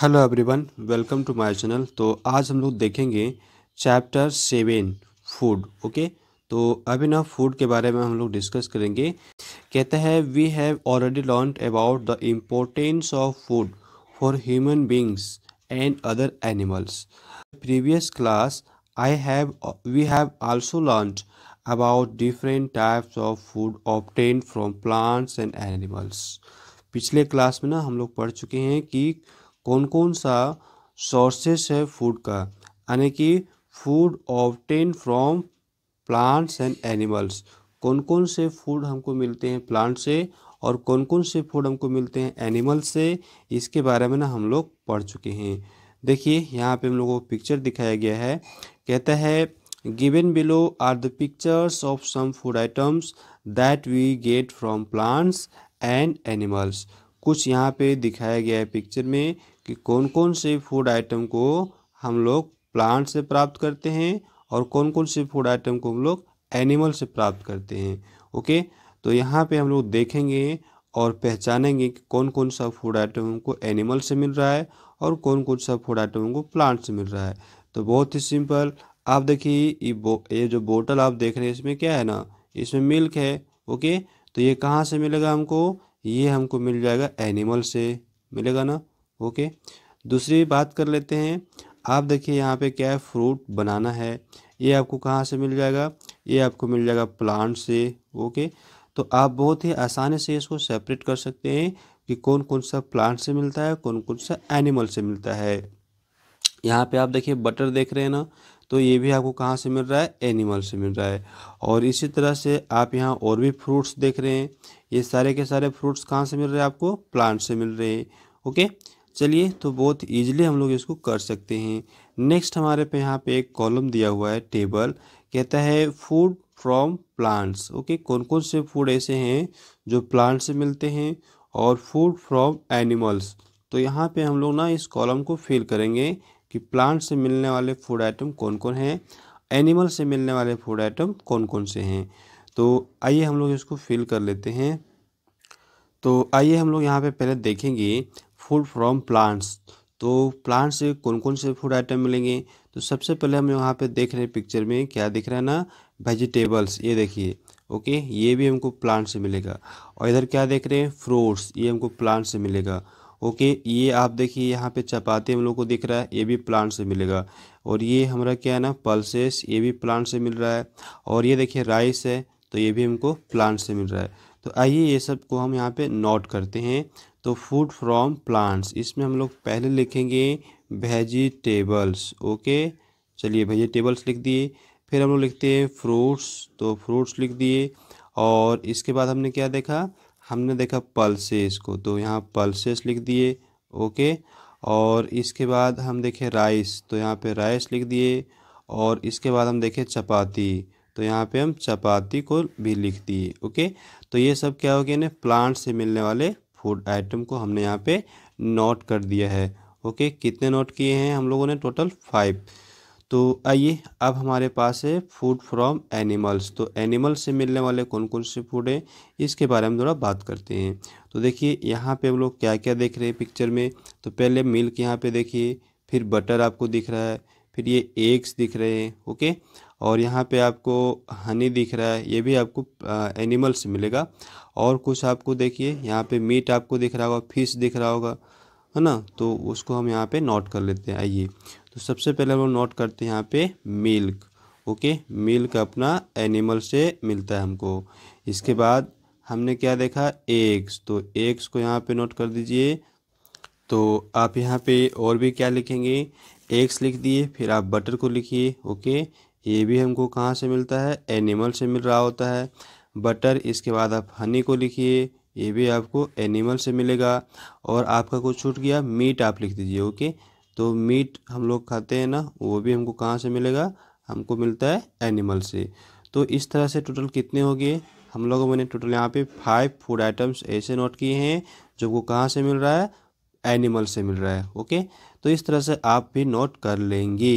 Hello everyone welcome to my channel तो आज हम लोग देखेंगे चैप्टर सेवन फूड ओके तो अभी ना फूड के बारे में हम लोग डिस्कस करेंगे कहते हैं we have already learn about the importance of food for human beings and other animals previous class I have we have also learn about different types of food obtain from plants and animals पिछले class में ना हम लोग पढ़ चुके हैं कि कौन कौन सा सोर्सेस है फूड का यानी कि food obtain from plants and animals कौन कौन से फूड हमको मिलते हैं प्लांट से और कौन कौन से फूड हमको मिलते हैं एनिमल्स से इसके बारे में ना हम लोग पढ़ चुके हैं देखिए यहाँ पे हम लोगों को पिक्चर दिखाया गया है कहता है given below are the pictures of some food items that we get from plants and animals कुछ यहाँ पे दिखाया गया है पिक्चर में कि कौन कौन से फूड आइटम को हम लोग प्लांट से प्राप्त करते हैं और कौन कौन से फूड आइटम को हम लोग एनिमल से प्राप्त करते हैं ओके तो यहाँ पे हम लोग देखेंगे और पहचानेंगे कि कौन कौन सा फूड आइटम हमको एनिमल से मिल रहा है और कौन कौन सा फूड आइटम हमको प्लांट से मिल रहा है तो बहुत ही सिंपल आप देखिए ये जो बोतल आप देख रहे हैं इसमें क्या है ना इसमें मिल्क है ओके तो ये कहाँ से मिलेगा हमको ये हमको मिल जाएगा एनिमल से मिलेगा ना ओके दूसरी बात कर लेते हैं आप देखिए यहाँ पे क्या है फ्रूट बनाना है ये आपको कहाँ से मिल जाएगा ये आपको मिल जाएगा प्लांट से ओके तो आप बहुत ही आसानी से इसको सेपरेट कर सकते हैं कि कौन कौन सा प्लांट से मिलता है कौन कौन सा एनिमल से मिलता है यहाँ पे आप देखिए बटर देख रहे हैं ना तो ये भी आपको कहाँ से मिल रहा है एनिमल से मिल रहा है और इसी तरह से आप यहाँ और भी फ्रूट्स देख रहे हैं ये सारे के सारे फ्रूट्स कहाँ से मिल रहे हैं आपको प्लांट से मिल रहे हैं ओके okay? चलिए तो बहुत ईजिली हम लोग इसको कर सकते हैं नेक्स्ट हमारे पे यहाँ पे एक कॉलम दिया हुआ है टेबल कहता है फूड फ्रॉम प्लांट्स ओके कौन कौन से फूड ऐसे हैं जो प्लांट से मिलते हैं और फूड फ्रॉम एनिमल्स तो यहाँ पे हम लोग ना इस कॉलम को फिल करेंगे कि प्लांट से मिलने वाले फूड आइटम कौन कौन हैं एनिमल से मिलने वाले फूड आइटम कौन कौन से हैं तो आइए हम लोग इसको फिल कर लेते हैं तो आइए हम लोग यहाँ पे पहले देखेंगे फूड फ्रॉम प्लांट्स तो प्लांट्स से कौन कौन से फूड आइटम मिलेंगे तो सबसे पहले हम यहाँ पे देख रहे हैं पिक्चर में क्या दिख रहा है ना वेजिटेबल्स ये देखिए ओके ये भी हमको प्लांट से मिलेगा और इधर क्या देख रहे हैं फ्रूट्स ये हमको प्लांट से मिलेगा ओके ये आप देखिए यहाँ पे चपाती हम लोग को दिख रहा है ये भी प्लांट से मिलेगा और ये हमारा क्या है ना पल्सेस ये भी प्लांट से मिल रहा है और ये देखिए राइस है तो ये भी हमको प्लांट से मिल रहा है तो आइए ये सब को हम यहाँ पे नोट करते हैं तो फूड फ्रॉम प्लांट्स इसमें हम लोग पहले लिखेंगे वेजिटेबल्स ओके चलिए वेजिटेबल्स लिख दिए फिर हम लोग लिखते हैं फ्रूट्स तो फ्रूट्स लिख दिए और इसके बाद हमने क्या देखा हमने देखा पल्सेस को तो यहाँ पल्सेस लिख दिए ओके और इसके बाद हम देखें राइस तो यहाँ पे राइस लिख दिए और इसके बाद हम देखें चपाती तो यहाँ पे हम चपाती को भी लिख दिए ओके तो ये सब क्या हो गया ना प्लांट से मिलने वाले फूड आइटम को हमने यहाँ पे नोट कर दिया है ओके कितने नोट किए हैं हम लोगों ने टोटल फाइव तो आइए अब हमारे पास है फूड फ्रॉम एनिमल्स तो एनिमल्स से मिलने वाले कौन कौन से फूड हैं इसके बारे में थोड़ा बात करते हैं तो देखिए यहाँ पे हम लोग क्या क्या देख रहे हैं पिक्चर में तो पहले मिल्क यहाँ पे देखिए फिर बटर आपको दिख रहा है फिर ये एग्स दिख रहे हैं ओके और यहाँ पे आपको हनी दिख रहा है ये भी आपको एनिमल से मिलेगा और कुछ आपको देखिए यहाँ पे मीट आपको दिख रहा होगा फिश दिख रहा होगा है ना तो उसको हम यहाँ पे नोट कर लेते हैं आइए तो सबसे पहले हम नोट करते हैं यहाँ पे मिल्क ओके मिल्क अपना एनिमल से मिलता है हमको इसके बाद हमने क्या देखा एग्स तो एग्स को यहाँ पर नोट कर दीजिए तो आप यहाँ पर और भी क्या लिखेंगे एग्स लिख दिए फिर आप बटर को लिखिए ओके ये भी हमको कहाँ से मिलता है एनिमल से मिल रहा होता है बटर इसके बाद आप हनी को लिखिए ये भी आपको एनिमल से मिलेगा और आपका कुछ छूट गया मीट आप लिख दीजिए ओके तो मीट हम लोग खाते हैं ना वो भी हमको कहाँ से मिलेगा हमको मिलता है एनिमल से तो इस तरह से टोटल कितने हो गए हम लोगों मैंने टोटल यहाँ पे फाइव फूड आइटम्स ऐसे नोट किए हैं जो वो कहाँ से मिल रहा है एनिमल से मिल रहा है ओके तो इस तरह से आप भी नोट कर लेंगे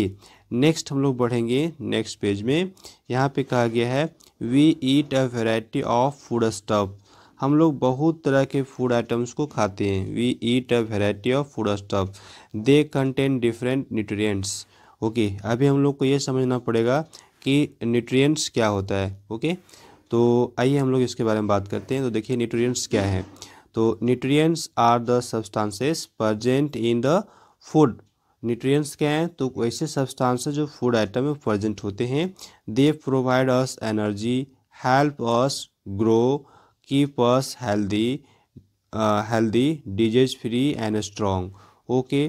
नेक्स्ट हम लोग बढ़ेंगे नेक्स्ट पेज में यहाँ पे कहा गया है we eat a variety of food stuff हम लोग बहुत तरह के फूड आइटम्स को खाते हैं we eat a variety of food stuff they contain different nutrients okay अभी हम लोग को ये समझना पड़ेगा कि न्यूट्रिएंट्स क्या होता है ओके तो आइए हम लोग इसके बारे में बात करते हैं तो देखिए न्यूट्रिएंट्स क्या है तो nutrients are the substances present in the food nutrients क्या हैं तो वैसे सब्सटेंस जो फूड आइटम में प्रेजेंट होते हैं they provide us energy help us grow keep us healthy healthy disease free and strong okay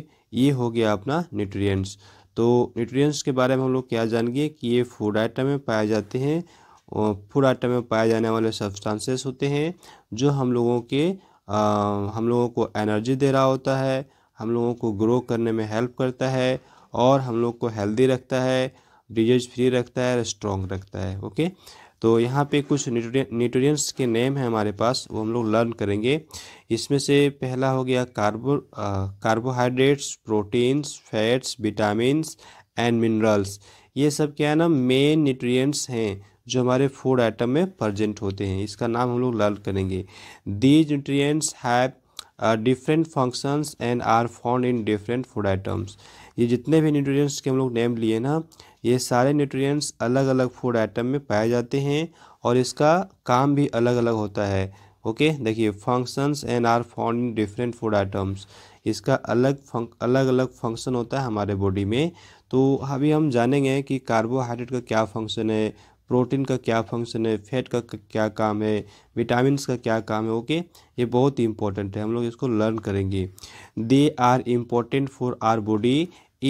ये हो गया अपना न्यूट्रिएंट्स तो न्यूट्रिएंट्स के बारे में हम लोग क्या जानेंगे कि ये फूड आइटम में पाए जाते हैं फूड आइटम में पाए जाने वाले सब्सटेंसेस होते हैं जो हम लोगों के आ, uh, हम लोगों को एनर्जी दे रहा होता है हम लोगों को ग्रो करने में हेल्प करता है और हम लोग को हेल्दी रखता है डिजीज फ्री रखता है और स्ट्रॉन्ग रखता है ओके तो यहाँ पे कुछ न्यूट्रिएंट्स के नेम है हमारे पास वो हम लोग लर्न करेंगे इसमें से पहला हो गया carbo carbohydrates proteins fats vitamins and minerals ये सब क्या है ना मेन न्यूट्रिएंट्स हैं जो हमारे फूड आइटम में प्रजेंट होते हैं इसका नाम हम लोग लर्न करेंगे these nutrients have different functions and are found in different food items ये जितने भी न्यूट्रिएंट्स के हम लोग नेम लिए ना ये सारे न्यूट्रिएंट्स अलग अलग फूड आइटम में पाए जाते हैं और इसका काम भी अलग अलग होता है ओके देखिए functions and are found in different food items इसका अलग अलग अलग फंक्शन होता है हमारे बॉडी में तो अभी हम जानेंगे कि कार्बोहाइड्रेट का क्या फंक्शन है प्रोटीन का क्या फंक्शन है फैट का क्या काम है विटामिन का क्या काम है ओके ये बहुत ही इंपॉर्टेंट है हम लोग इसको लर्न करेंगे they are important for our body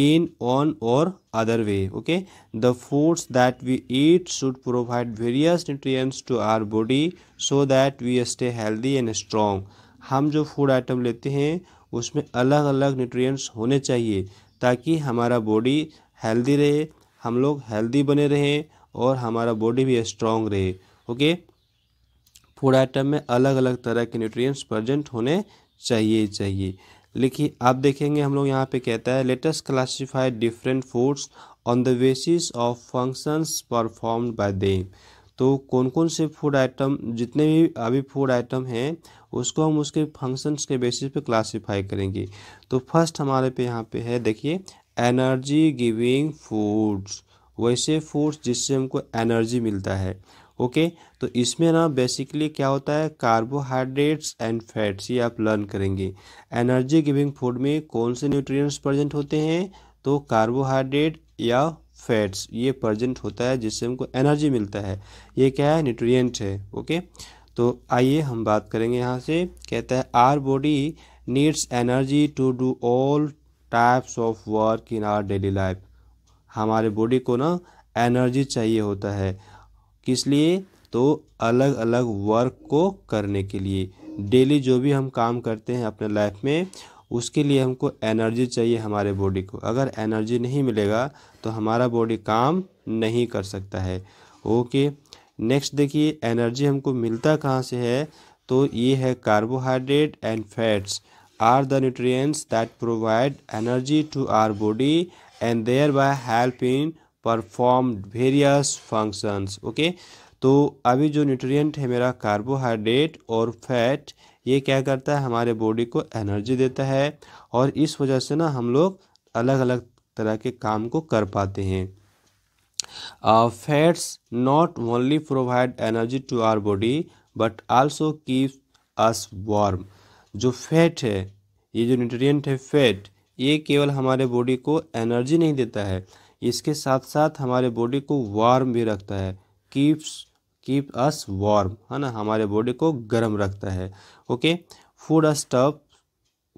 in on or other way okay the foods that we eat should provide various nutrients to our body so that we stay healthy and strong हम जो food item लेते हैं उसमें अलग अलग nutritious होने चाहिए ताकि हमारा बॉडी हेल्दी रहे हम लोग हेल्दी बने रहें और हमारा बॉडी भी स्ट्रांग रहे ओके फूड आइटम में अलग अलग तरह के न्यूट्रिएंट्स प्रजेंट होने चाहिए चाहिए लेकिन आप देखेंगे हम लोग यहाँ पे कहता है latest classified different foods on the basis of functions performed by them तो कौन कौन से फूड आइटम जितने भी अभी फूड आइटम हैं उसको हम उसके फंक्शंस के बेसिस पे क्लासिफाई करेंगे तो फर्स्ट हमारे पे यहाँ पे है देखिए एनर्जी गिविंग फूड्स वैसे फोर्स जिससे हमको एनर्जी मिलता है ओके तो इसमें ना बेसिकली क्या होता है कार्बोहाइड्रेट्स एंड फैट्स ये आप लर्न करेंगे एनर्जी गिविंग फूड में कौन से न्यूट्रिएंट्स प्रेजेंट होते हैं तो कार्बोहाइड्रेट या फैट्स ये प्रेजेंट होता है जिससे हमको एनर्जी मिलता है ये क्या है न्यूट्रिएंट है ओके तो आइए हम बात करेंगे यहाँ से कहता है our body needs energy to do all types of work in our daily life हमारे बॉडी को ना एनर्जी चाहिए होता है किस लिए तो अलग अलग वर्क को करने के लिए डेली जो भी हम काम करते हैं अपने लाइफ में उसके लिए हमको एनर्जी चाहिए हमारे बॉडी को अगर एनर्जी नहीं मिलेगा तो हमारा बॉडी काम नहीं कर सकता है ओके नेक्स्ट देखिए एनर्जी हमको मिलता कहाँ से है तो ये है carbohydrate and fats are the nutrients that provide energy to our body and thereby help in perform various functions okay तो अभी जो न्यूट्रिएंट है मेरा कार्बोहाइड्रेट और फैट ये क्या करता है हमारे बॉडी को एनर्जी देता है और इस वजह से ना हम लोग अलग अलग तरह के काम को कर पाते हैं fats not only provide energy to our body but also keep us warm जो फैट है ये जो न्यूट्रिएंट है फैट ये केवल हमारे बॉडी को एनर्जी नहीं देता है इसके साथ साथ हमारे बॉडी को वार्म भी रखता है कीप्स कीप अस वार्म है ना हमारे बॉडी को गर्म रखता है ओके फूड स्टफ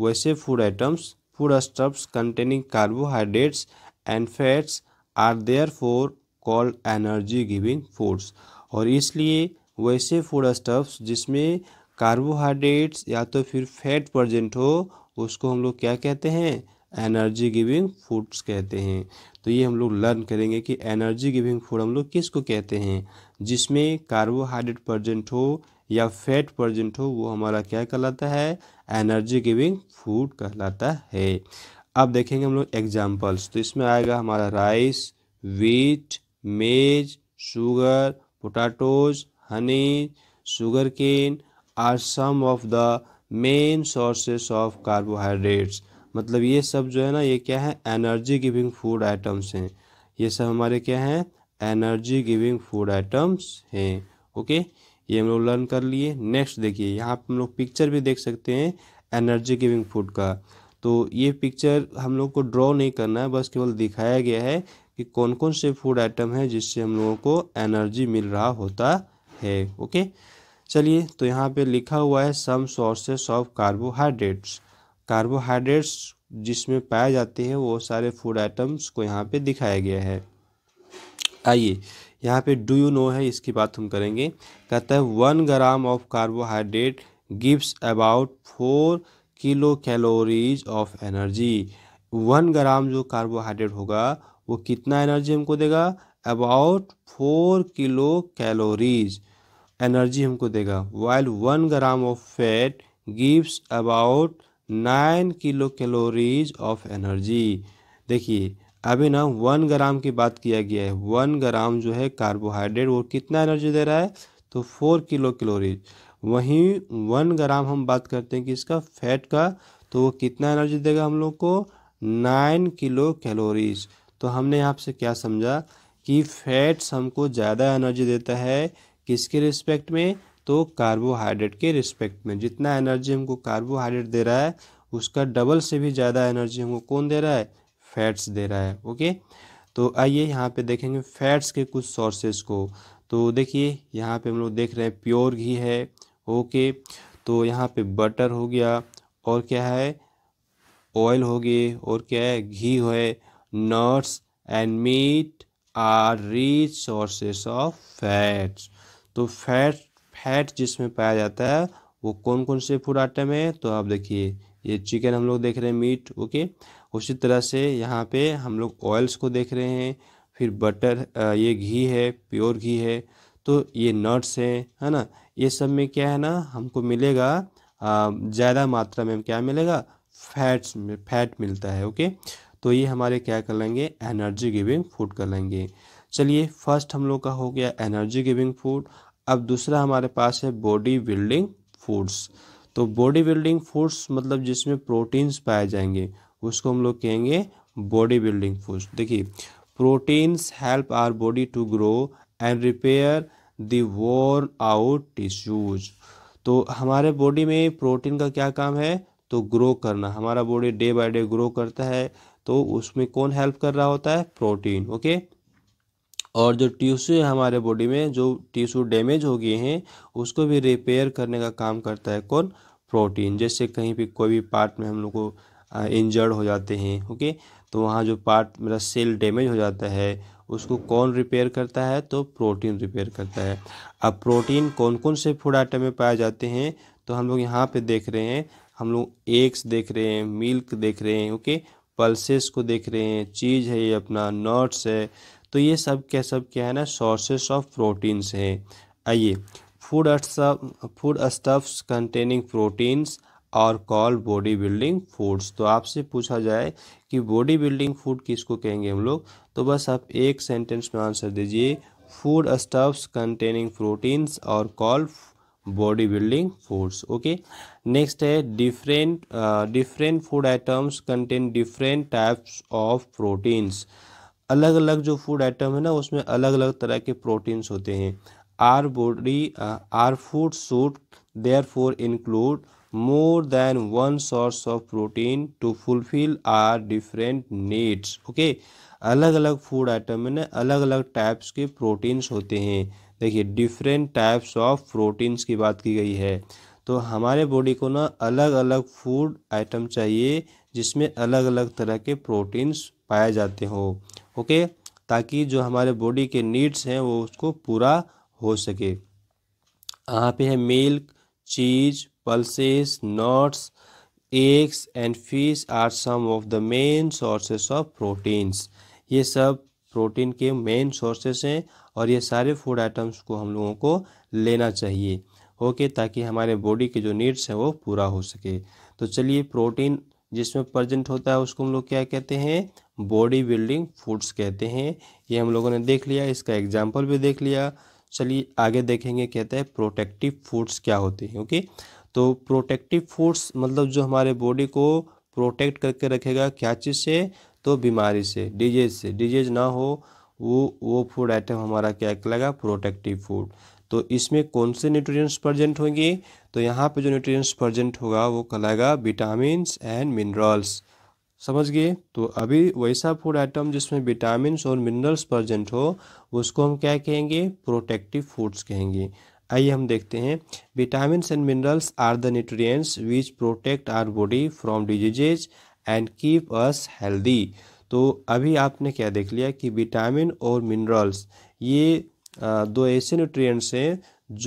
वैसे food items food stuffs containing carbohydrates and fats are therefore called energy giving foods और इसलिए वैसे फूड स्टफ्स जिसमें कार्बोहाइड्रेट्स या तो फिर फैट प्रजेंट हो उसको हम लोग क्या कहते हैं एनर्जी गिविंग फूड्स कहते हैं तो ये हम लोग लर्न करेंगे कि एनर्जी गिविंग फूड हम लोग किसको कहते हैं जिसमें कार्बोहाइड्रेट प्रजेंट हो या फैट प्रजेंट हो वो हमारा क्या कहलाता है एनर्जी गिविंग फूड कहलाता है अब देखेंगे हम लोग एग्जाम्पल्स तो इसमें आएगा हमारा rice wheat maize sugar potatoes honey sugarcane are some of the main sources of carbohydrates मतलब ये सब जो है ना ये क्या है एनर्जी गिविंग फूड आइटम्स हैं ये सब हमारे क्या हैं एनर्जी गिविंग फूड आइटम्स हैं ओके ये हम लोग लर्न कर लिए नेक्स्ट देखिए यहाँ पर हम लोग पिक्चर भी देख सकते हैं एनर्जी गिविंग फूड का तो ये पिक्चर हम लोग को ड्रॉ नहीं करना है बस केवल दिखाया गया है कि कौन कौन से फूड आइटम हैं जिससे हम लोगों को एनर्जी मिल रहा होता है ओके चलिए तो यहाँ पे लिखा हुआ है some sources of carbohydrates carbohydrates जिसमें पाए जाते हैं वो सारे फूड आइटम्स को यहाँ पे दिखाया गया है आइए यहाँ पे डू यू नो है इसकी बात हम करेंगे कहता है one gram of carbohydrate gives about four kilocalories of energy one gram जो कार्बोहाइड्रेट होगा वो कितना एनर्जी हमको देगा about four kilocalories energy हमको देगा while one gram of fat gives about nine kilocalories of energy देखिए अभी ना वन ग्राम की बात किया गया है वन ग्राम जो है कार्बोहाइड्रेट वो कितना एनर्जी दे रहा है तो फोर किलो कैलोरीज वहीं वन ग्राम हम बात करते हैं कि इसका फैट का तो वो कितना एनर्जी देगा हम लोग को नाइन किलो कैलोरीज तो हमने यहाँ से क्या समझा कि फैट्स हमको ज़्यादा एनर्जी देता है किसके रिस्पेक्ट में तो कार्बोहाइड्रेट के रिस्पेक्ट में जितना एनर्जी हमको कार्बोहाइड्रेट दे रहा है उसका डबल से भी ज़्यादा एनर्जी हमको कौन दे रहा है फैट्स दे रहा है ओके तो आइए यहाँ पे देखेंगे फैट्स के कुछ सोर्सेज को तो देखिए यहाँ पे हम लोग देख रहे हैं प्योर घी है ओके तो यहाँ पे बटर हो गया और क्या है ऑयल हो गए और क्या है घी है nuts and meat are rich sources of fats तो फैट फैट जिसमें पाया जाता है वो कौन कौन से फूड आइटम है तो आप देखिए ये चिकन हम लोग देख रहे हैं मीट ओके उसी तरह से यहाँ पे हम लोग ऑयल्स को देख रहे हैं फिर बटर ये घी है प्योर घी है तो ये नट्स हैं है ना ये सब में क्या है ना हमको मिलेगा ज़्यादा मात्रा में क्या मिलेगा फैट्स फैट मिलता है ओके तो ये हमारे क्या कर लेंगे एनर्जी गिविंग फूड कर लेंगे चलिए फर्स्ट हम लोग का हो गया एनर्जी गिविंग फूड अब दूसरा हमारे पास है बॉडी बिल्डिंग फूड्स तो बॉडी बिल्डिंग फूड्स मतलब जिसमें प्रोटीन्स पाए जाएंगे उसको हम लोग कहेंगे बॉडी बिल्डिंग फूड्स देखिए proteins help our body to grow and repair the worn out tissues तो हमारे बॉडी में प्रोटीन का क्या काम है तो ग्रो करना हमारा body day by day grow करता है तो उसमें कौन हेल्प कर रहा होता है प्रोटीन ओके और जो टिश्यू है हमारे बॉडी में जो टिश्यू डैमेज हो गए हैं उसको भी रिपेयर करने का काम करता है कौन प्रोटीन जैसे कहीं भी कोई भी पार्ट में हम लोग को इंजर्ड हो जाते हैं ओके तो वहाँ जो पार्ट मेरा सेल डैमेज हो जाता है उसको कौन रिपेयर करता है तो प्रोटीन रिपेयर करता है अब प्रोटीन कौन कौन से फूड आइटम में पाए जाते हैं तो हम लोग यहाँ पे देख रहे हैं हम लोग एग्स देख रहे हैं मिल्क देख रहे हैं ओके पल्सेस को देख रहे हैं चीज़ है ये अपना नट्स है तो ये सब क्या सब क्या है ना सोर्सेस ऑफ प्रोटीन्स है आइए food food stuffs containing proteins are call body building foods तो आपसे पूछा जाए कि बॉडी बिल्डिंग फूड किसको कहेंगे हम लोग तो बस आप एक सेंटेंस में आंसर दीजिए food stuffs containing proteins are call body building foods okay next है different different food items contain different types of proteins अलग अलग जो फूड आइटम है ना उसमें अलग अलग तरह के प्रोटीन्स होते हैं our body our food should therefore include more than one source of protein to fulfil our different needs okay अलग अलग फूड आइटम में ना अलग अलग टाइप्स के प्रोटीन्स होते हैं देखिए डिफरेंट टाइप्स ऑफ प्रोटीन्स की बात की गई है तो हमारे बॉडी को ना अलग अलग फूड आइटम चाहिए जिसमें अलग अलग तरह के प्रोटीन्स पाए जाते हों ओके ताकि जो हमारे बॉडी के नीड्स हैं वो उसको पूरा हो सके यहाँ पे है milk cheese pulses nuts eggs and fish are some of the main sources of proteins ये सब प्रोटीन के मेन सोर्सेस हैं और ये सारे फूड आइटम्स को हम लोगों को लेना चाहिए ओके ताकि हमारे बॉडी के जो नीड्स हैं वो पूरा हो सके तो चलिए प्रोटीन जिसमें प्रजेंट होता है उसको हम लोग क्या कहते हैं बॉडी बिल्डिंग फूड्स कहते हैं ये हम लोगों ने देख लिया इसका एग्जाम्पल भी देख लिया चलिए आगे देखेंगे कहते हैं प्रोटेक्टिव फूड्स क्या होते हैं ओके तो प्रोटेक्टिव फूड्स मतलब जो हमारे बॉडी को प्रोटेक्ट करके रखेगा क्या चीज़ से तो बीमारी से डिजीज से डिजीज ना हो वो वो फूड आइटम हमारा क्या कहलाएगा प्रोटेक्टिव फूड तो इसमें कौन से न्यूट्रिएंट्स प्रजेंट होंगे तो यहाँ पे जो न्यूट्रिएंट्स प्रजेंट होगा वो कहलाएगा विटामिन एंड मिनरल्स समझ गए तो अभी वैसा फूड आइटम जिसमें विटामिन और मिनरल्स प्रजेंट हो उसको हम क्या कहेंगे प्रोटेक्टिव फूड्स कहेंगे आइए हम देखते हैं vitamin and minerals are the nutrients which protect our body from diseases and keep us healthy तो अभी आपने क्या देख लिया कि विटामिन और मिनरल्स ये दो ऐसे न्यूट्रिएंट्स हैं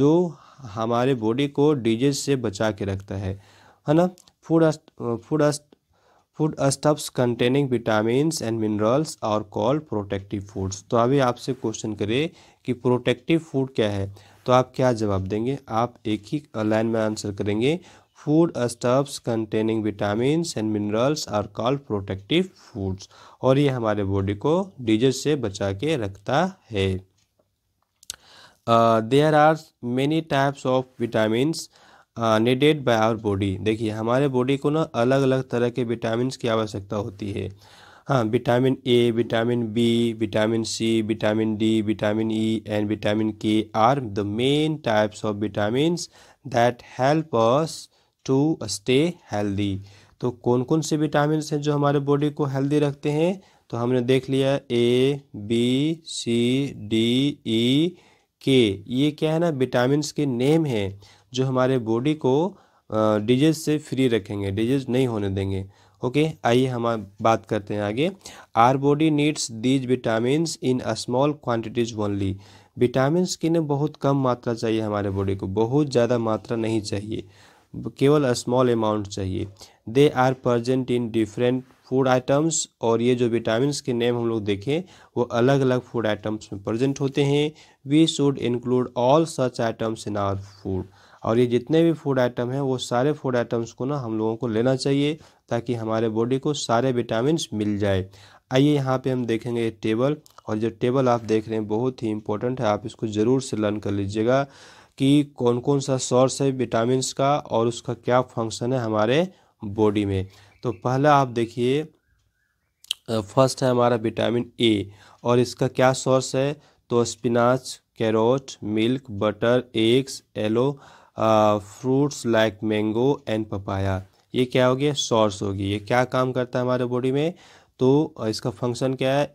जो हमारे बॉडी को डिजीज से बचा के रखता है है ना food food food stuffs containing vitamin and minerals are call protective foods तो अभी आपसे क्वेश्चन करें कि प्रोटेक्टिव फूड क्या है तो आप क्या जवाब देंगे आप एक ही लाइन में आंसर करेंगे food stuffs containing vitamin and minerals are called protective foods और ये हमारे बॉडी को डिजीज से बचा के रखता है there are many types of vitamins needed by our body देखिए हमारे बॉडी को ना अलग अलग तरह के विटामिन की आवश्यकता होती है हाँ vitamin A vitamin B vitamin C vitamin D vitamin E and vitamin K are the main types of vitamin that help us to stay healthy तो कौन कौन से विटामिन हैं जो हमारे बॉडी को हेल्दी रखते हैं तो हमने देख लिया A B C D E के ये क्या है ना विटामिन के नेम हैं जो हमारे बॉडी को डिजीज से फ्री रखेंगे डिजीज नहीं होने देंगे ओके आइए हम बात करते हैं आगे our body needs these vitamin in a small quantities only vitamin की ना बहुत कम मात्रा चाहिए हमारे बॉडी को बहुत ज़्यादा मात्रा नहीं चाहिए केवल स्मॉल अमाउंट चाहिए they are present in different food items और ये जो विटामिन के नेम हम लोग देखें वो अलग अलग फूड आइटम्स में प्रजेंट होते हैं we should include all such items in our food और ये जितने भी फूड आइटम हैं वो सारे फूड आइटम्स को ना हम लोगों को लेना चाहिए ताकि हमारे बॉडी को सारे विटामिन मिल जाए आइए यहाँ पे हम देखेंगे ये टेबल और जो टेबल आप देख रहे हैं बहुत ही इंपॉर्टेंट है आप इसको ज़रूर से लर्न कर लीजिएगा कि कौन कौन सा सोर्स है विटामिन का और उसका क्या फंक्शन है हमारे बॉडी में तो पहला आप देखिए फर्स्ट है हमारा विटामिन ए और इसका क्या सोर्स है तो spinach carrot milk butter eggs yellow fruits like mango and papaya ये क्या हो गया सॉर्स होगी ये क्या काम करता है हमारे बॉडी में तो uh, इसका फंक्शन क्या है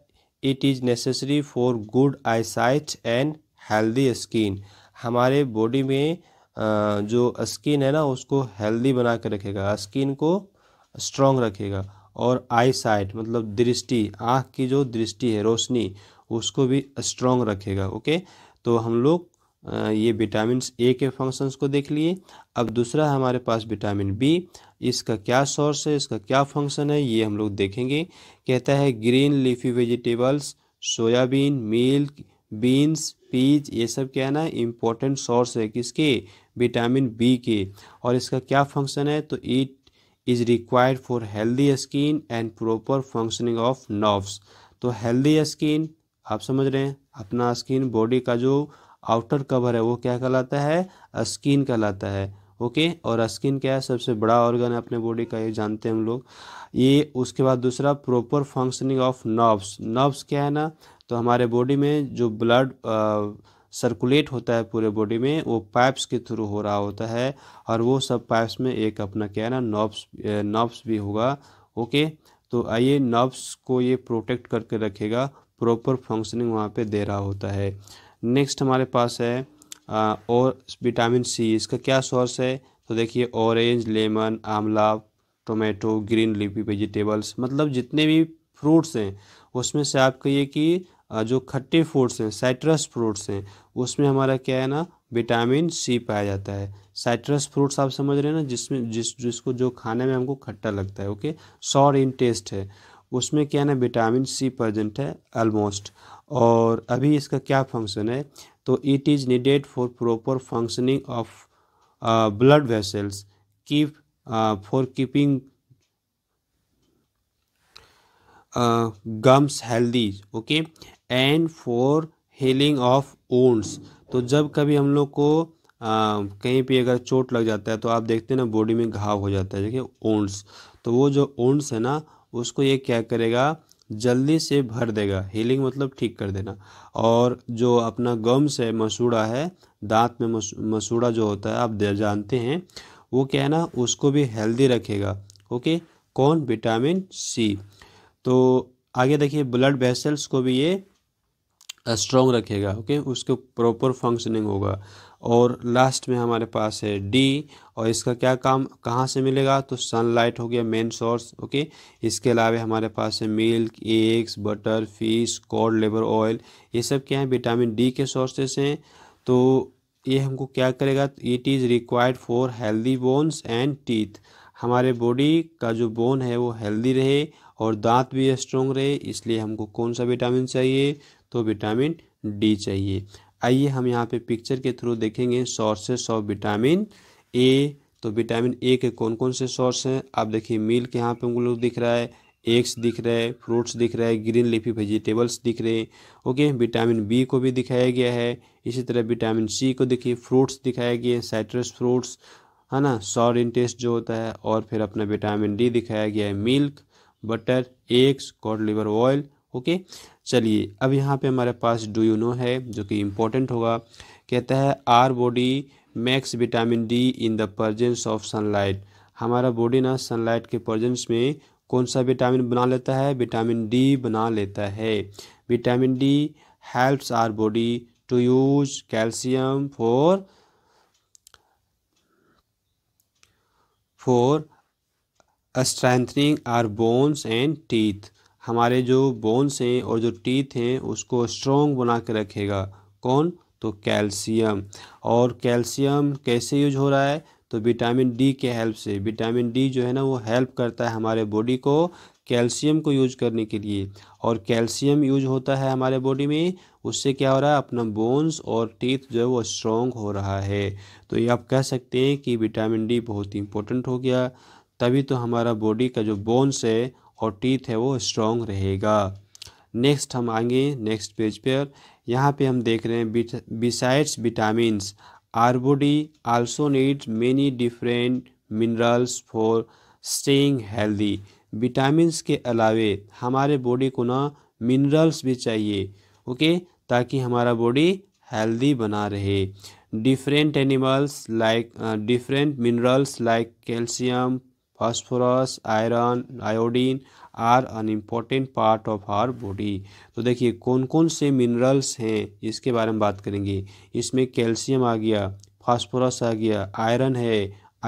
it is necessary for good eyesight and healthy skin हमारे बॉडी में uh, जो स्किन है ना उसको हेल्दी बना के रखेगा स्किन को स्ट्रॉन्ग रखेगा और आई साइट मतलब दृष्टि आँख की जो दृष्टि है रोशनी उसको भी स्ट्रॉन्ग रखेगा ओके तो हम लोग ये विटामिन ए के फंक्शंस को देख लिए अब दूसरा हमारे पास विटामिन बी इसका क्या सोर्स है इसका क्या फंक्शन है ये हम लोग देखेंगे कहता है green leafy vegetables soybean milk beans peas ये सब क्या है ना इम्पोर्टेंट सोर्स है किसके विटामिन बी के और इसका क्या फंक्शन है तो it is required for healthy skin and proper functioning of nerves तो हेल्दी स्किन आप समझ रहे हैं अपना स्किन बॉडी का जो आउटर कवर है वो क्या कहलाता है स्किन कहलाता है ओके और स्किन क्या है सबसे बड़ा ऑर्गन है अपने बॉडी का ये जानते हैं हम लोग ये उसके बाद दूसरा proper functioning of nerves nerves क्या है ना तो हमारे बॉडी में जो ब्लड सर्कुलेट होता है पूरे बॉडी में वो पाइप्स के थ्रू हो रहा होता है और वो सब पाइप्स में एक अपना क्या है ना नर्व्स नर्व्स भी होगा ओके तो आइए नर्व्स को ये प्रोटेक्ट करके रखेगा प्रॉपर फंक्शनिंग वहाँ पे दे रहा होता है नेक्स्ट हमारे पास है आ, और विटामिन सी इसका क्या सोर्स है तो देखिए orange lemon amla tomato green leafy vegetables मतलब जितने भी फ्रूट्स हैं उसमें से आप कहिए कि जो खट्टे फ्रूट्स हैं साइट्रस फ्रूट्स हैं उसमें हमारा क्या है ना विटामिन सी पाया जाता है साइट्रस फ्रूट्स आप समझ रहे हैं ना जिसमें जिस जिसको जो खाने में हमको खट्टा लगता है ओके सॉर इन टेस्ट है उसमें क्या ना विटामिन सी प्रजेंट है ऑलमोस्ट और अभी इसका क्या फंक्शन है तो it is needed for proper functioning of blood vessels keep for keeping gums healthy okay and for healing of wounds तो जब कभी हम लोग को uh, कहीं पे अगर चोट लग जाता है तो आप देखते हैं ना बॉडी में घाव हो जाता है देखिए ओन्स तो वो जो ओन्स है ना उसको ये क्या करेगा जल्दी से भर देगा हीलिंग मतलब ठीक कर देना और जो अपना गम्स है मसूड़ा है दांत में मसूड़ा जो होता है आप जानते हैं वो क्या है ना उसको भी हेल्दी रखेगा ओके कौन विटामिन सी तो आगे देखिए ब्लड वेसल्स को भी ये स्ट्रॉन्ग रखेगा ओके उसके प्रॉपर फंक्शनिंग होगा और लास्ट में हमारे पास है डी और इसका क्या काम कहाँ से मिलेगा तो सनलाइट हो गया मेन सोर्स ओके इसके अलावा हमारे पास है milk eggs butter fish cod लेबर ऑयल ये सब क्या है विटामिन डी के सोर्सेस हैं तो ये हमको क्या करेगा it is required for healthy bones and teeth हमारे बॉडी का जो बोन है वो हेल्दी रहे और दांत भी स्ट्रॉन्ग रहे इसलिए हमको कौन सा विटामिन चाहिए तो विटामिन डी चाहिए आइए हम यहाँ पे पिक्चर के थ्रू देखेंगे सोर्सेस ऑफ विटामिन ए तो विटामिन ए के कौन कौन से सोर्स हैं आप देखिए मिल्क यहाँ पे हम लोग दिख रहा है एग्स दिख रहा है फ्रूट्स दिख रहा है ग्रीन लिफी वेजिटेबल्स दिख रहे हैं ओके विटामिन बी को भी दिखाया गया है इसी तरह विटामिन सी को देखिए फ्रूट्स दिखाया गया है साइट्रस फ्रूट्स है ना सॉर इंटेस्ट जो होता है और फिर अपना विटामिन डी दिखाया गया है milk butter eggs cod liver oil okay चलिए अब यहाँ पे हमारे पास डू यू नो है जो कि इम्पोर्टेंट होगा कहता है our body makes vitamin D in the presence of sunlight हमारा बॉडी ना सनलाइट के प्रजेंस में कौन सा विटामिन बना लेता है विटामिन डी बना लेता है vitamin D helps our body to use calcium for for strengthening our bones and teeth हमारे जो बोन्स हैं और जो टीथ हैं उसको स्ट्रॉन्ग बना के रखेगा कौन तो कैल्शियम और कैल्शियम कैसे यूज हो रहा है तो विटामिन डी के हेल्प से विटामिन डी जो है ना वो हेल्प करता है हमारे बॉडी को कैल्शियम को यूज करने के लिए और कैल्शियम यूज होता है हमारे बॉडी में उससे क्या हो रहा है अपना बोन्स और टीथ जो है वो स्ट्रॉन्ग हो रहा है तो ये आप कह सकते हैं कि विटामिन डी बहुत इंपॉर्टेंट हो गया तभी तो हमारा बॉडी का जो बोन्स है और टीथ है वो स्ट्रॉन्ग रहेगा नेक्स्ट हम आएंगे नेक्स्ट पेज पर यहाँ पे हम देख रहे हैं besides vitamin our body also need many different minerals for staying healthy vitamin के अलावे हमारे बॉडी को ना मिनरल्स भी चाहिए ओके ताकि हमारा बॉडी हेल्दी बना रहे different animals like different minerals like calcium phosphorus iron iodine are an important part of our body तो देखिए कौन कौन से मिनरल्स हैं इसके बारे में बात करेंगे इसमें कैल्शियम आ गया फॉस्फोरस आ गया आयरन है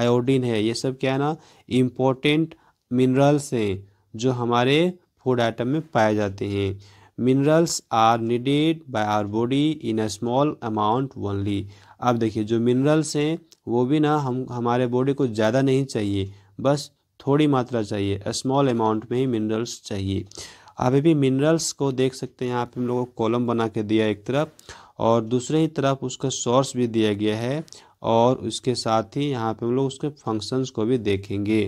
आयोडीन है ये सब क्या है ना इम्पोर्टेंट मिनरल्स हैं जो हमारे फूड आइटम में पाए जाते हैं minerals are needed by our body in a small amount only अब देखिए जो मिनरल्स हैं वो भी ना हम हमारे बॉडी को ज़्यादा नहीं चाहिए बस थोड़ी मात्रा चाहिए स्मॉल अमाउंट में ही मिनरल्स चाहिए अभी भी मिनरल्स को देख सकते हैं यहाँ पे हम लोगों को कॉलम बना के दिया एक तरफ और दूसरे ही तरफ उसका सोर्स भी दिया गया है और उसके साथ ही यहाँ पे हम लोग उसके फंक्शंस को भी देखेंगे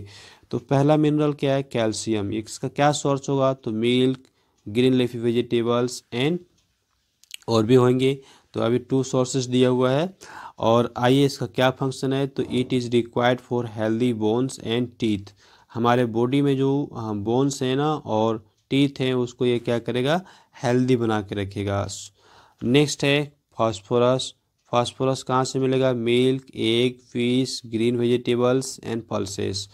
तो पहला मिनरल क्या है कैल्शियम इसका क्या सोर्स होगा तो milk green leafy vegetables and और भी होंगे तो अभी टू सोर्सेस दिया हुआ है और आइए इसका क्या फंक्शन है तो it is required for healthy bones and teeth हमारे बॉडी में जो बोन्स हाँ, हैं ना और टीथ हैं उसको ये क्या करेगा हेल्दी बना के रखेगा नेक्स्ट है फॉस्फोरस फॉस्फोरस कहाँ से मिलेगा milk egg fish green vegetables and pulses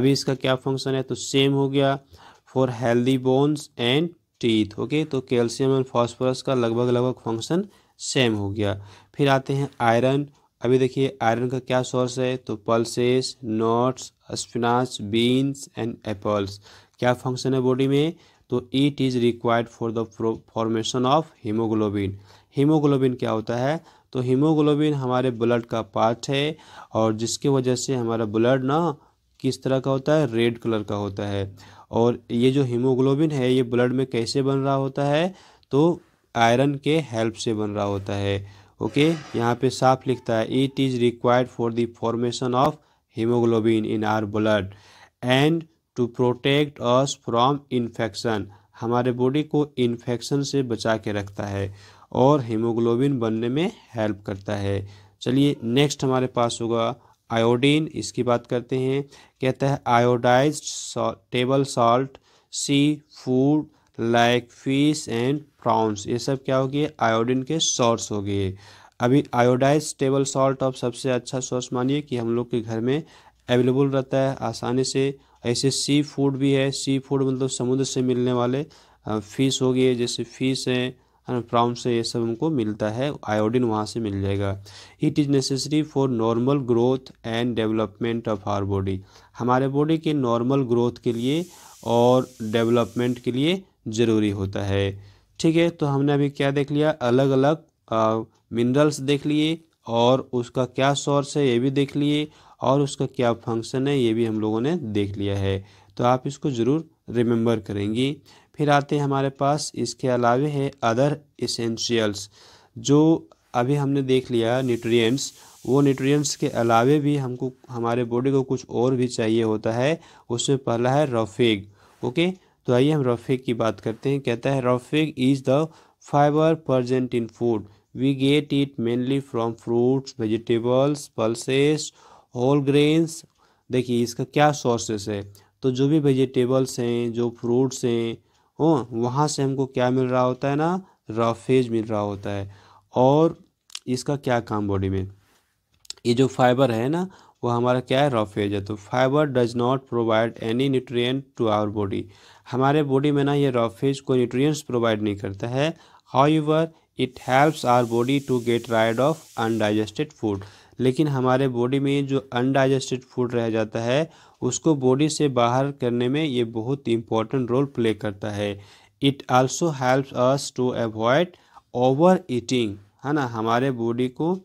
अभी इसका क्या फंक्शन है तो सेम हो गया for healthy bones and teeth okay तो कैल्शियम एंड फॉस्फोरस का लगभग लगभग फंक्शन सेम हो गया फिर आते हैं आयरन अभी देखिए आयरन का क्या सोर्स है तो pulses nuts spinach beans and apples क्या फंक्शन है बॉडी में तो it is required for the formation of haemoglobin haemoglobin क्या होता है तो हीमोग्लोबिन हमारे ब्लड का पार्ट है और जिसके वजह से हमारा ब्लड ना किस तरह का होता है रेड कलर का होता है और ये जो हीमोग्लोबिन है ये ब्लड में कैसे बन रहा होता है तो आयरन के हेल्प से बन रहा होता है ओके यहाँ पे साफ लिखता है it is required for the formation of haemoglobin in our blood and to protect us from infection हमारे बॉडी को इन्फेक्शन से बचा के रखता है और हीमोग्लोबिन बनने में हेल्प करता है चलिए नेक्स्ट हमारे पास होगा आयोडीन इसकी बात करते हैं कहता है iodised table salt sea food like fish and prawns ये सब क्या हो गए आयोडीन के सोर्स हो गए अभी आयोडाइज टेबल सॉल्ट ऑफ सबसे अच्छा सोर्स मानिए कि हम लोग के घर में अवेलेबल रहता है आसानी से ऐसे सी फूड भी है सी फूड मतलब समुद्र से मिलने वाले फिश हो गए जैसे फिश है फ्राउन से ये सब हमको मिलता है आयोडीन वहाँ से मिल जाएगा it is necessary for normal growth and development of our body हमारे बॉडी के नॉर्मल ग्रोथ के लिए और डेवलपमेंट के लिए ज़रूरी होता है ठीक है तो हमने अभी क्या देख लिया अलग अलग मिनरल्स देख लिए और उसका क्या सोर्स है ये भी देख लिए और उसका क्या फंक्शन है ये भी हम लोगों ने देख लिया है तो आप इसको ज़रूर रिमेंबर करेंगी फिर आते हैं हमारे पास इसके अलावे है अदर इसेंशियल्स जो अभी हमने देख लिया न्यूट्रिएंट्स वो न्यूट्रिएंट्स के अलावे भी हमको हमारे बॉडी को कुछ और भी चाहिए होता है उसमें पहला है रफेग ओके तो आइए हम रोफेक की बात करते हैं कहता है रफेक is the fibre present in food we get it mainly from fruits vegetables pulses whole grains देखिए इसका क्या सोर्सेस है तो जो भी वेजिटेबल्स हैं जो फ्रूट्स हैं हो वहाँ से हमको क्या मिल रहा होता है ना रफेज मिल रहा होता है और इसका क्या काम बॉडी में ये जो फाइबर है ना वो हमारा क्या है रॉफेज है तो fibre does not provide any nutrient to our body हमारे बॉडी में ना ये रॉफेज को कोई न्यूट्रिएंट्स प्रोवाइड नहीं करता है यूवर it helps our body to get rid of undigested food लेकिन हमारे बॉडी में जो अनडाइजेस्टेड फूड रह जाता है उसको बॉडी से बाहर करने में ये बहुत इंपॉर्टेंट रोल प्ले करता है it also helps us to avoid overeating है ना हमारे बॉडी को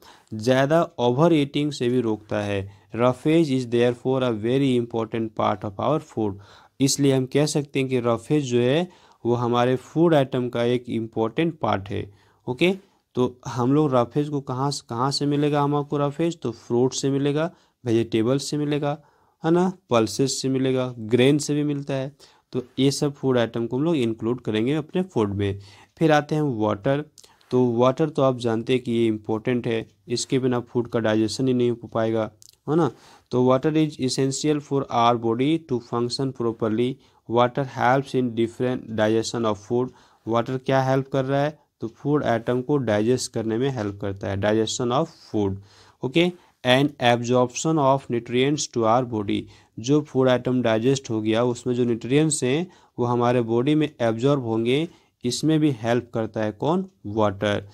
ज़्यादा ओवर ईटिंग से भी रोकता है roughage is therefore a very important part of our food इसलिए हम कह सकते हैं कि रफेज जो है वो हमारे फूड आइटम का एक इम्पॉर्टेंट पार्ट है ओके तो हम लोग रफेज को कहाँ कहाँ से मिलेगा हम आपको रफेज तो फ्रूट से मिलेगा वेजिटेबल्स से मिलेगा है ना पल्सेस से मिलेगा ग्रेन से भी मिलता है तो ये सब फूड आइटम को हम लोग इंक्लूड करेंगे अपने फूड में फिर आते हैं वाटर तो वाटर तो आप जानते हैं कि ये इम्पोर्टेंट है इसके बिना फूड का डाइजेशन ही नहीं हो पाएगा है ना तो water is essential for our body to function properly water helps in different digestion of food water क्या हेल्प कर रहा है तो फूड आइटम को डाइजेस्ट करने में हेल्प करता है digestion of food okay and absorption of nutrients to our body जो फूड आइटम डाइजेस्ट हो गया उसमें जो न्यूट्रिएंट्स हैं वो हमारे बॉडी में एब्जॉर्ब होंगे इसमें भी हेल्प करता है कौन water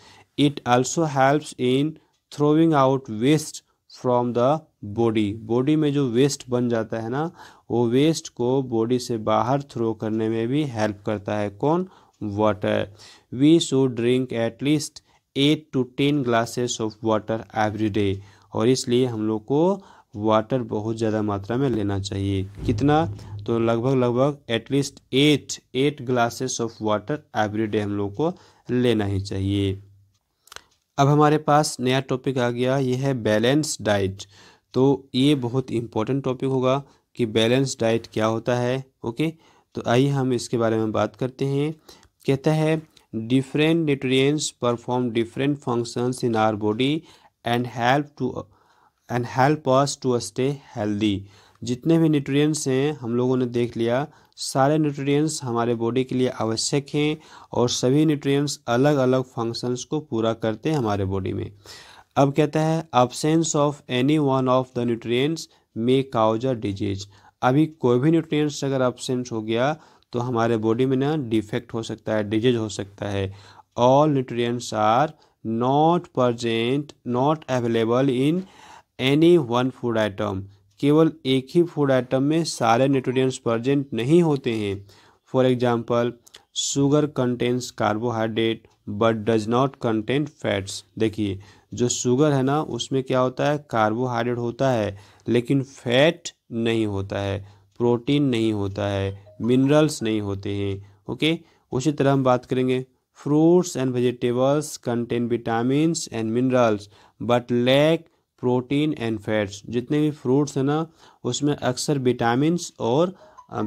it also helps in throwing out waste from the body body में जो वेस्ट बन जाता है ना वो वेस्ट को बॉडी से बाहर थ्रो करने में भी हेल्प करता है कौन water we should drink at least eight to ten glasses of water every day और इसलिए हम लोग को वाटर बहुत ज़्यादा मात्रा में लेना चाहिए कितना तो लगभग लगभग at least eight eight glasses of water every day हम लोग को लेना ही चाहिए अब हमारे पास नया टॉपिक आ गया यह है बैलेंस डाइट तो ये बहुत इम्पोर्टेंट टॉपिक होगा कि बैलेंस डाइट क्या होता है ओके तो आइए हम इसके बारे में बात करते हैं कहता है different nutrients perform different functions in our body and help to and help us to stay healthy जितने भी न्यूट्रिएंट्स हैं हम लोगों ने देख लिया सारे न्यूट्रिएंट्स हमारे बॉडी के लिए आवश्यक हैं और सभी न्यूट्रिएंट्स अलग अलग फंक्शंस को पूरा करते हैं हमारे बॉडी में अब कहता है absence of any one of the nutrients may cause a disease अभी कोई भी न्यूट्रिएंट्स अगर अबसेंस हो गया तो हमारे बॉडी में ना डिफेक्ट हो सकता है डिजीज हो सकता है all nutrients are not present not available in any one food item केवल एक ही फूड आइटम में सारे न्यूट्रिएंट्स प्रजेंट नहीं होते हैं for example sugar contents carbohydrate but does not content fats देखिए जो शुगर है ना उसमें क्या होता है कार्बोहाइड्रेट होता है लेकिन फैट नहीं होता है प्रोटीन नहीं होता है मिनरल्स नहीं होते हैं ओके उसी तरह हम बात करेंगे fruits and vegetables contain vitamin and minerals but lack protein and fats जितने भी फ्रूट्स हैं ना उसमें अक्सर विटामिन और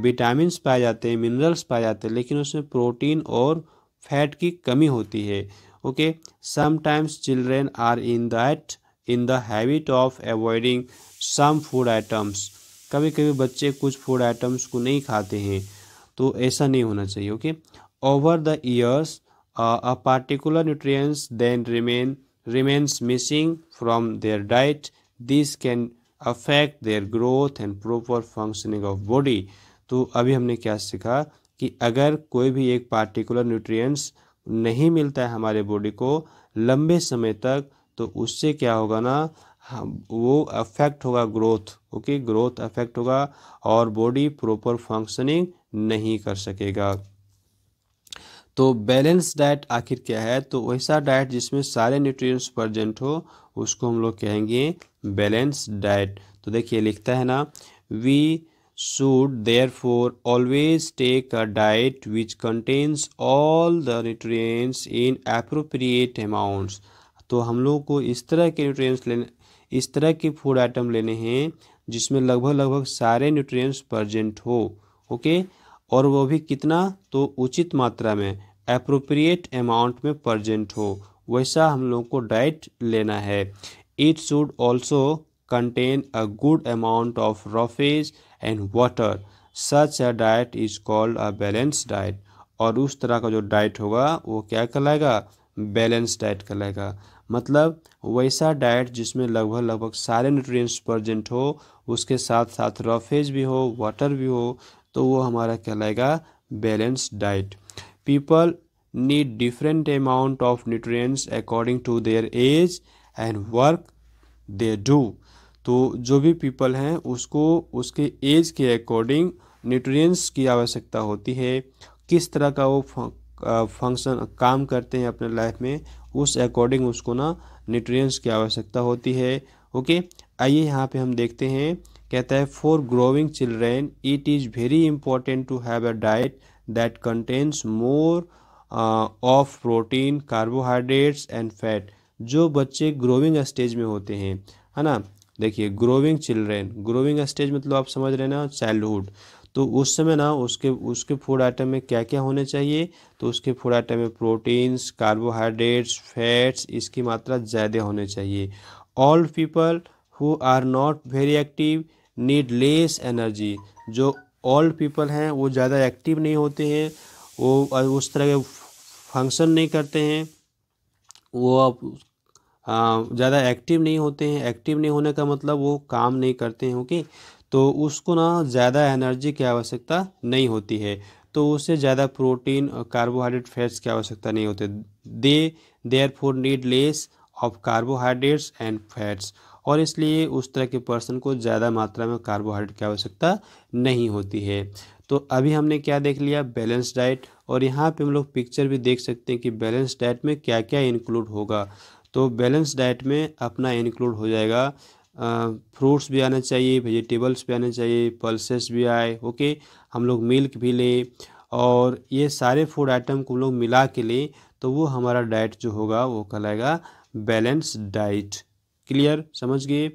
विटामिन पाए जाते हैं मिनरल्स पाए जाते हैं लेकिन उसमें प्रोटीन और फैट की कमी होती है okay sometimes children are in that in the habit of avoiding some food items कभी कभी बच्चे कुछ फूड आइटम्स को नहीं खाते हैं तो ऐसा नहीं होना चाहिए okay over the years a particular nutrients then remain remains missing from their diet this can affect their growth and proper functioning of body तो अभी हमने क्या सीखा कि अगर कोई भी एक पार्टिकुलर न्यूट्रिएंट्स नहीं मिलता है हमारे बॉडी को लंबे समय तक तो उससे क्या होगा ना वो अफेक्ट होगा ग्रोथ ओके ग्रोथ अफेक्ट होगा और बॉडी प्रॉपर फंक्शनिंग नहीं कर सकेगा तो बैलेंस डाइट आखिर क्या है तो वैसा डाइट जिसमें सारे न्यूट्रिएंट्स प्रजेंट हो उसको हम लोग कहेंगे बैलेंस डाइट तो देखिए लिखता है ना we should therefore always take a diet which contains all the nutrients in appropriate amounts तो हम लोग को इस तरह के न्यूट्रिएंट्स लेने इस तरह के फूड आइटम लेने हैं जिसमें लगभग लगभग सारे न्यूट्रिएंट्स प्रजेंट हो ओके और वो भी कितना तो उचित मात्रा में अप्रोप्रिएट अमाउंट में प्रजेंट हो वैसा हम लोग को डाइट लेना है it should also contain a good amount of roughage and water such a diet is called a balance diet और उस तरह का जो डाइट होगा वो क्या कहलाएगा बैलेंस डाइट कहलाएगा मतलब वैसा डाइट जिसमें लगभग लगभग सारे न्यूट्रिएंट्स प्रजेंट हो उसके साथ साथ रफेज भी हो वाटर भी हो तो वो हमारा कहलाएगा balance diet people need different amount of nutrients according to their age and work they do तो जो भी पीपल हैं उसको उसके एज के अकॉर्डिंग न्यूट्रिएंट्स की आवश्यकता होती है किस तरह का वो फंक्शन काम करते हैं अपने लाइफ में उस अकॉर्डिंग उसको ना न्यूट्रिएंट्स की आवश्यकता होती है ओके आइए यहाँ पे हम देखते हैं कहता है for growing children it is very important to have a diet that contains more of protein carbohydrates and fat जो बच्चे ग्रोविंग स्टेज में होते हैं है ना देखिए ग्रोविंग चिल्ड्रेन ग्रोविंग स्टेज मतलब आप समझ रहे ना चाइल्डहुड तो उस समय ना उसके उसके फूड आइटम में क्या क्या होने चाहिए तो उसके फूड आइटम में प्रोटीन्स कार्बोहाइड्रेट्स फैट्स इसकी मात्रा ज़्यादा होने चाहिए all people who are not very active need less energy जो ऑल्ड पीपल हैं वो ज़्यादा एक्टिव नहीं होते हैं वो उस तरह के फंक्शन नहीं करते हैं वो आप ज़्यादा एक्टिव नहीं होते हैं एक्टिव नहीं होने का मतलब वो काम नहीं करते हैं ओके तो उसको ना ज़्यादा एनर्जी की आवश्यकता नहीं होती है तो उससे ज़्यादा प्रोटीन कार्बोहाइड्रेट फैट्स की आवश्यकता नहीं होती they therefore need less of carbohydrates and fats और इसलिए उस तरह के पर्सन को ज़्यादा मात्रा में कार्बोहाइड्रेट की आवश्यकता नहीं होती है तो अभी हमने क्या देख लिया बैलेंस डाइट और यहाँ पे हम लोग पिक्चर भी देख सकते हैं कि बैलेंस डाइट में क्या क्या इंक्लूड होगा तो बैलेंस डाइट में अपना इंक्लूड हो जाएगा फ्रूट्स भी आना चाहिए वेजिटेबल्स भी आने चाहिए पल्सेस भी आए ओके हम लोग मिल्क भी लें और ये सारे फूड आइटम को हम लोग मिला के लें तो वो हमारा डाइट जो होगा वो कहलाएगा बैलेंस डाइट क्लियर समझ गए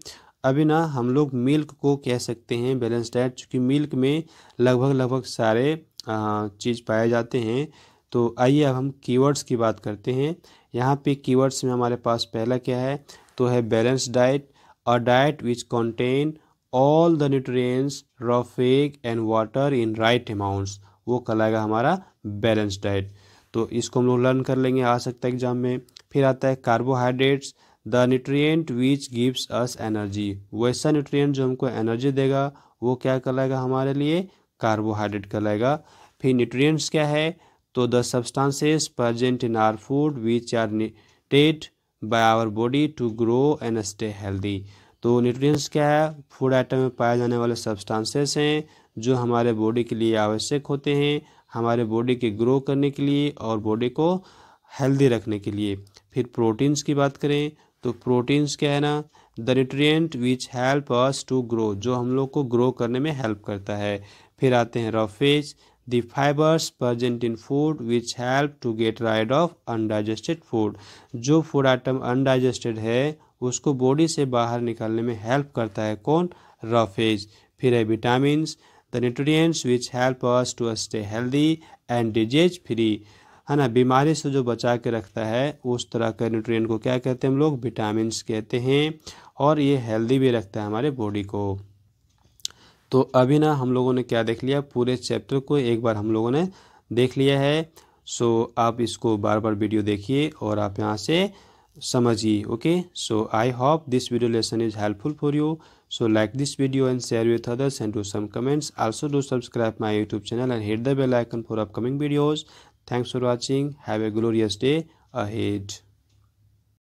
अभी ना हम लोग मिल्क को कह सकते हैं बैलेंस डाइट चूँकि मिल्क में लगभग लगभग सारे चीज़ पाए जाते हैं तो आइए अब हम कीवर्ड्स की बात करते हैं यहाँ पे कीवर्ड्स में हमारे पास पहला क्या है तो है balance diet a diet which contain all the nutrients रॉफेक and water in right amounts वो कहलाएगा हमारा बैलेंस डाइट तो इसको हम लोग लर्न कर लेंगे आ सकता है एग्जाम में फिर आता है carbohydrates the nutrient which gives us energy वैसा न्यूट्रिएंट जो हमको एनर्जी देगा वो क्या कहलाएगा हमारे लिए कार्बोहाइड्रेट कहलाएगा फिर न्यूट्रिएंट्स क्या है तो the substances present in our food which are needed by our body to grow and stay healthy तो न्यूट्रिएंट्स क्या है फूड आइटम में पाए जाने वाले सब्सटेंसेस हैं जो हमारे बॉडी के लिए आवश्यक होते हैं हमारे बॉडी के ग्रो करने के लिए और बॉडी को हेल्दी रखने के लिए फिर प्रोटीन्स की बात करें तो प्रोटीन्स क्या है ना the nutrient which help us to grow जो हम लोग को ग्रो करने में हेल्प करता है फिर आते हैं roughage the fibers present in food which help to get rid of undigested food जो food item undigested है उसको बॉडी से बाहर निकालने में हेल्प करता है कौन रफेज फिर है vitamin the nutrients which help us to stay healthy and disease free है ना बीमारी से जो बचा के रखता है उस तरह के न्यूट्रिएंट को क्या कहते हैं हम लोग विटामिन कहते हैं और ये हेल्दी भी रखता है हमारे बॉडी को तो अभी ना हम लोगों ने क्या देख लिया पूरे चैप्टर को एक बार हम लोगों ने देख लिया है सो आप इसको बार बार वीडियो देखिए और आप यहाँ से समझिए okay so I hope this video lesson is helpful for you so like this video and share with others and do some comments also do subscribe my YouTube channel and hit the bell icon for upcoming videos thanks for watching have a glorious day ahead